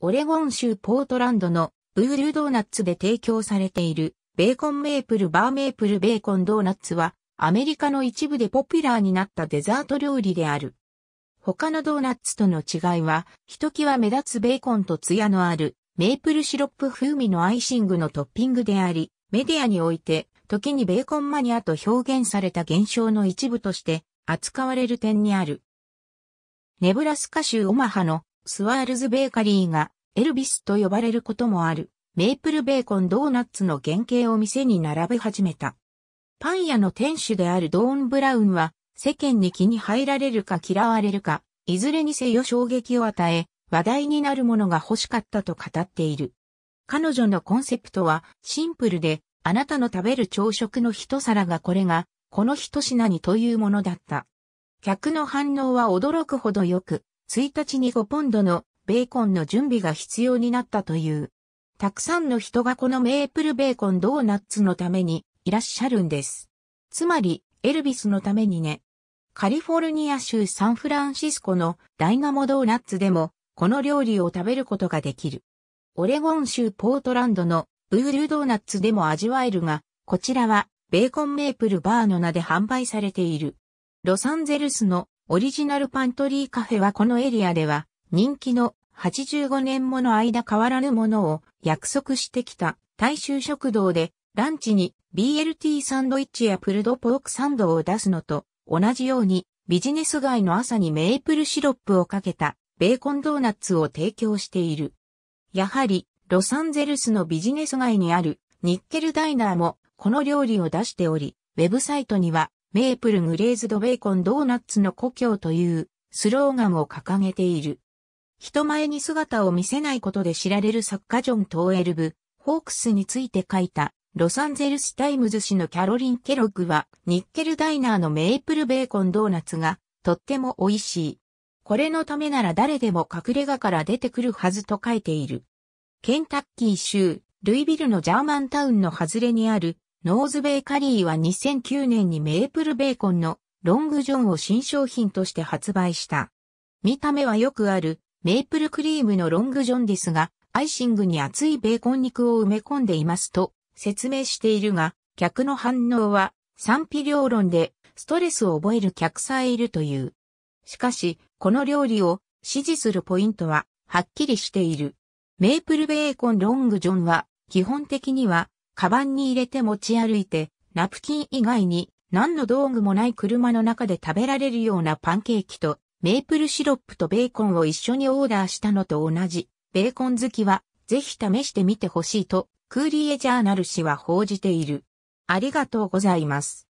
オレゴン州ポートランドのブールドーナッツで提供されているベーコンメープルバーメープルベーコンドーナッツはアメリカの一部でポピュラーになったデザート料理である。他のドーナッツとの違いは、ひときわ目立つベーコンとツヤのあるメープルシロップ風味のアイシングのトッピングであり、メディアにおいて時にベーコンマニアと表現された現象の一部として扱われる点にある。ネブラスカ州オマハのスワールズベーカリーがエルビスと呼ばれることもある、メープルベーコンドーナッツの原型を店に並べ始めた。パン屋の店主であるドーン・ブラウンは、世間に気に入られるか嫌われるか、いずれにせよ衝撃を与え、話題になるものが欲しかったと語っている。彼女のコンセプトはシンプルで、あなたの食べる朝食の一皿がこれが、この一品にというものだった。客の反応は驚くほど良く、1日に5ポンドのベーコンの準備が必要になったという。たくさんの人がこのメープルベーコンドーナッツのためにいらっしゃるんです。つまり、エルビスのためにね。カリフォルニア州サンフランシスコのダイナモドーナッツでも、この料理を食べることができる。オレゴン州ポートランドのブールドーナッツでも味わえるが、こちらはベーコンメープルバーの名で販売されている。ロサンゼルスのオリジナルパントリーカフェはこのエリアでは人気の85年もの間変わらぬものを約束してきた大衆食堂でランチに BLT サンドイッチやプルドポークサンドを出すのと同じようにビジネス街の朝にメープルシロップをかけたベーコンドーナツを提供している。やはりロサンゼルスのビジネス街にあるニッケルダイナーもこの料理を出しており、ウェブサイトにはメープルグレーズドベーコンドーナッツの故郷というスローガンを掲げている。人前に姿を見せないことで知られる作家ジョン・トーエルブ、ホークスについて書いた、ロサンゼルスタイムズ氏のキャロリン・ケロッグは、ニッケルダイナーのメープルベーコンドーナツが、とっても美味しい。これのためなら誰でも隠れ家から出てくるはずと書いている。ケンタッキー州、ルイビルのジャーマンタウンの外れにあるノーズベーカリーは2009年にメープルベーコンのロングジョンを新商品として発売した。見た目はよくあるメープルクリームのロングジョンですが、アイシングに厚いベーコン肉を埋め込んでいますと説明しているが、客の反応は賛否両論でストレスを覚える客さえいるという。しかし、この料理を支持するポイントははっきりしている。メープルベーコンロングジョンは基本的にはカバンに入れて持ち歩いて、ナプキン以外に何の道具もない車の中で食べられるようなパンケーキと、メープルシロップとベーコンを一緒にオーダーしたのと同じ、ベーコン好きは、ぜひ試してみてほしいと、クーリエジャーナル氏は報じている。ありがとうございます。